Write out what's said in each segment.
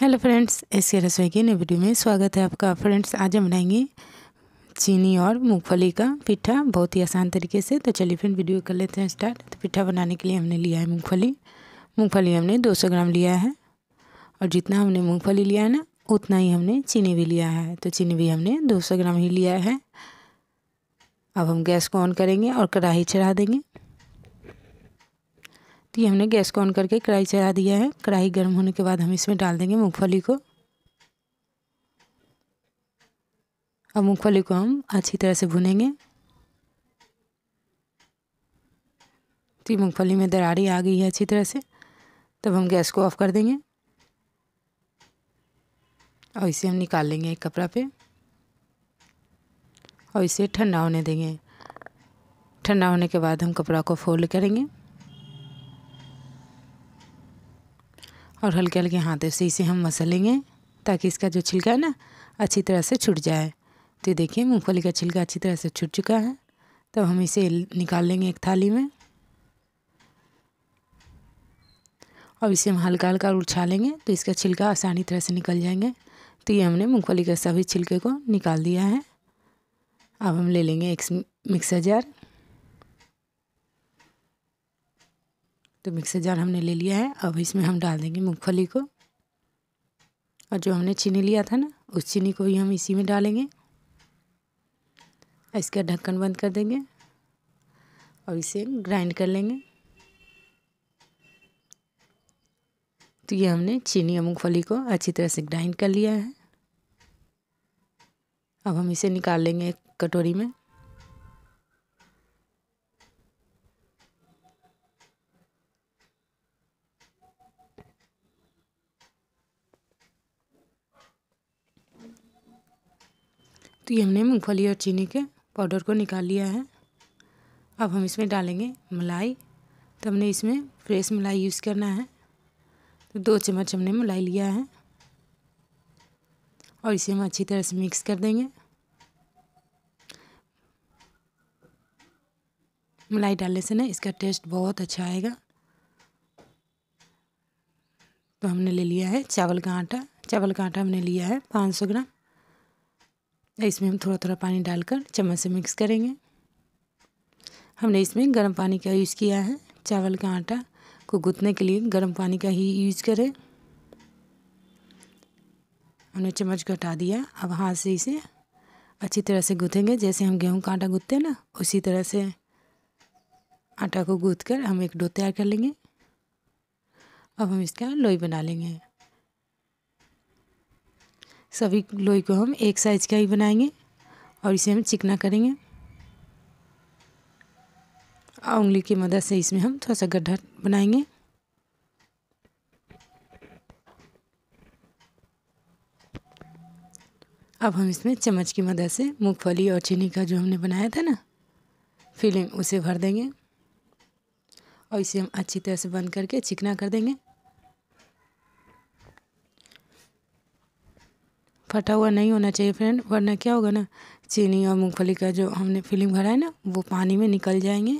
hello friends ऐसे रसोई के नए वीडियो में स्वागत है आपका फ्रेंड्स आज हम बनाएंगे चीनी और मूंगफली का पिठा बहुत ही आसान तरीके से तो चलिए फ्रेंड वीडियो कर लेते हैं स्टार्ट तो पिठा बनाने के लिए हमने लिया है मूंगफली मूंगफली हमने 200 ग्राम लिया है और जितना हमने मूँगफली लिया है ना उतना ही हमने चीनी भी लिया है तो चीनी भी हमने दो ग्राम ही लिया है अब हम गैस को ऑन करेंगे और कढ़ाई चढ़ा देंगे तो ये हमने गैस को ऑन करके कढ़ाई चढ़ा दिया है कढ़ाई गर्म होने के बाद हम इसमें डाल देंगे मूँगफली को अब मूँगफली को हम अच्छी तरह से भुनेंगे तो मूँगफली में दरारी आ गई है अच्छी तरह से तब हम गैस को ऑफ कर देंगे और इसे हम निकाल लेंगे एक कपड़ा पे और इसे ठंडा होने देंगे ठंडा होने के बाद हम कपड़ा को फोल्ड करेंगे और हल्के हल्के हाथों से इसे हम मसलेंगे ताकि इसका जो छिलका है ना अच्छी तरह से छूट जाए तो ये देखिए मूँगफली का छिलका अच्छी तरह से छूट चुका है तब तो हम इसे निकाल लेंगे एक थाली में अब इसे हम हल्का हल्का उछा लेंगे तो इसका छिलका आसानी तरह से निकल जाएंगे तो ये हमने मूँगफली के सभी छिलके को निकाल दिया है अब हम ले लेंगे एक मिक्सर जार तो मिक्सर जार हमने ले लिया है अब इसमें हम डाल देंगे मूँगफली को और जो हमने चीनी लिया था ना उस चीनी को भी हम इसी में डालेंगे इसका ढक्कन बंद कर देंगे और इसे ग्राइंड कर लेंगे तो ये हमने चीनी और मूँगफली को अच्छी तरह से ग्राइंड कर लिया है अब हम इसे निकाल लेंगे एक कटोरी में तो ये हमने मूँगफली और चीनी के पाउडर को निकाल लिया है अब हम इसमें डालेंगे मलाई तो हमने इसमें फ्रेश मलाई यूज़ करना है तो दो चम्मच हमने मलाई लिया है और इसे हम अच्छी तरह से मिक्स कर देंगे मलाई डालने से ना इसका टेस्ट बहुत अच्छा आएगा तो हमने ले लिया है चावल का आटा चावल का आटा हमने लिया है पाँच सौ ग्राम इसमें हम थोड़ा थोड़ा पानी डालकर चम्मच से मिक्स करेंगे हमने इसमें गर्म पानी का यूज़ किया है चावल का आटा को गूँथने के लिए गर्म पानी का ही यूज़ करें हमने चम्मच को हटा दिया अब हाथ से इसे अच्छी तरह से गूँथेंगे जैसे हम गेहूं का आटा गूँथते हैं ना उसी तरह से आटा को गूँथ कर हम एक डो तैयार कर लेंगे अब हम इसका लोई बना लेंगे सभी लोई को हम एक साइज़ का ही बनाएंगे और इसे हम चिकना करेंगे और उंगली की मदद से इसमें हम थोड़ा सा गड्ढा बनाएंगे अब हम इसमें चम्मच की मदद से मूंगफली और चीनी का जो हमने बनाया था ना फिलिंग उसे भर देंगे और इसे हम अच्छी तरह से बंद करके चिकना कर देंगे फटा हुआ नहीं होना चाहिए फ्रेंड वरना क्या होगा ना चीनी और मूँगफली का जो हमने फिलिंग भरा है ना वो पानी में निकल जाएंगे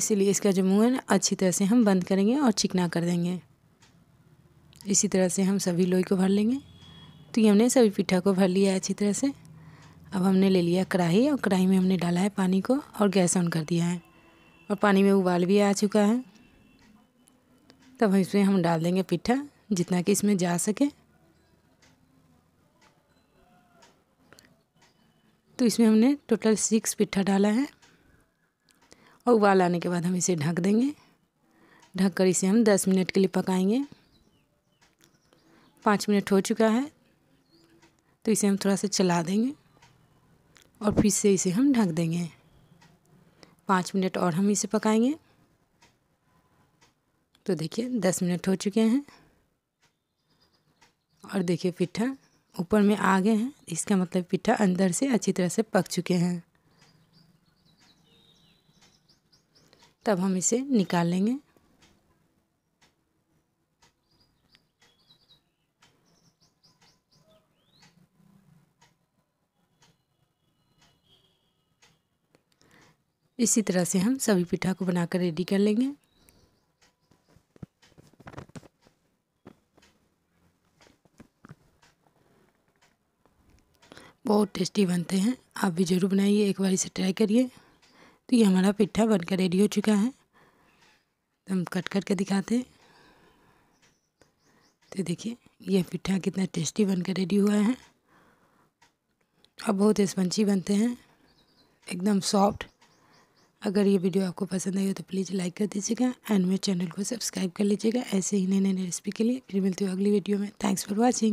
इसीलिए इसका जो मुँह है ना अच्छी तरह से हम बंद करेंगे और चिकना कर देंगे इसी तरह से हम सभी लोई को भर लेंगे तो ये हमने सभी पिठा को भर लिया है अच्छी तरह से अब हमने ले लिया कढ़ाई और कढ़ाई में हमने डाला है पानी को और गैस ऑन कर दिया है और पानी में उबाल भी आ चुका है तब इसमें हम डाल देंगे पिठा जितना कि इसमें जा सके तो इसमें हमने टोटल सिक्स पिट्ठा डाला है और उबाल आने के बाद हम इसे ढक देंगे ढक कर इसे हम दस मिनट के लिए पकाएंगे पाँच मिनट हो चुका है तो इसे हम थोड़ा सा चला देंगे और फिर से इसे हम ढक देंगे पाँच मिनट और हम इसे पकाएंगे तो देखिए दस मिनट हो चुके हैं और देखिए पिट्ठा ऊपर में आ गए हैं इसका मतलब पिट्ठा अंदर से अच्छी तरह से पक चुके हैं तब हम इसे निकाल लेंगे इसी तरह से हम सभी पिठा को बनाकर रेडी कर लेंगे बहुत टेस्टी बनते हैं आप भी ज़रूर बनाइए एक बार इसे ट्राई करिए तो ये हमारा पिट्ठा बनकर रेडी हो चुका है तो हम कट कर के दिखाते हैं तो देखिए यह पिट्ठा कितना टेस्टी बनकर रेडी हुआ है अब बहुत स्पंची बनते हैं एकदम सॉफ्ट अगर ये वीडियो आपको पसंद आई हो तो प्लीज़ लाइक कर दीजिएगा एंड मेरे चैनल को सब्सक्राइब कर लीजिएगा ऐसे ही नई नई रेसिपी के लिए फिर मिलती हूँ अगली वीडियो में थैंक्स फॉर वॉचिंग